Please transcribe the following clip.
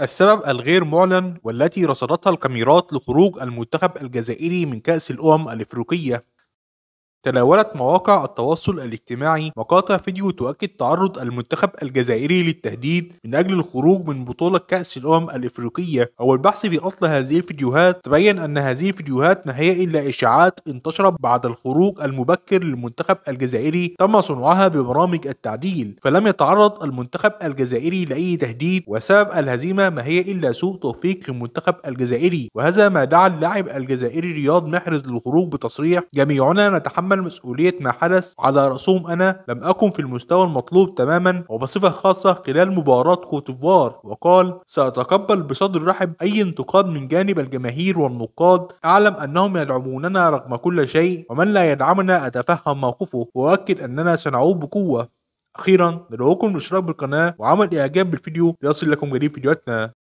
السبب الغير معلن والتي رصدتها الكاميرات لخروج المنتخب الجزائري من كأس الأمم الأفريقية تناولت مواقع التواصل الاجتماعي مقاطع فيديو تؤكد تعرض المنتخب الجزائري للتهديد من أجل الخروج من بطولة كأس الأمم الإفريقية أو البحث في أصل هذه الفيديوهات تبين أن هذه الفيديوهات ما هي إلا إشاعات انتشرت بعد الخروج المبكر للمنتخب الجزائري تم صنعها ببرامج التعديل فلم يتعرض المنتخب الجزائري لأي تهديد وسبب الهزيمة ما هي إلا سوء توفيق للمنتخب الجزائري وهذا ما دعا اللاعب الجزائري رياض محرز للخروج بتصريح جميعنا نتحمل أتحمل مسؤولية ما حدث على رأسهم أنا لم أكن في المستوى المطلوب تماما وبصفة خاصة خلال مباراة كوتيفوار وقال سأتقبل بصدر رحب أي انتقاد من جانب الجماهير والنقاد أعلم أنهم يدعموننا رغم كل شيء ومن لا يدعمنا أتفهم موقفه وأؤكد أننا سنعود بقوة أخيرا ندعوكم للاشتراك بالقناة وعمل إعجاب بالفيديو ليصل لكم جديد فيديوهاتنا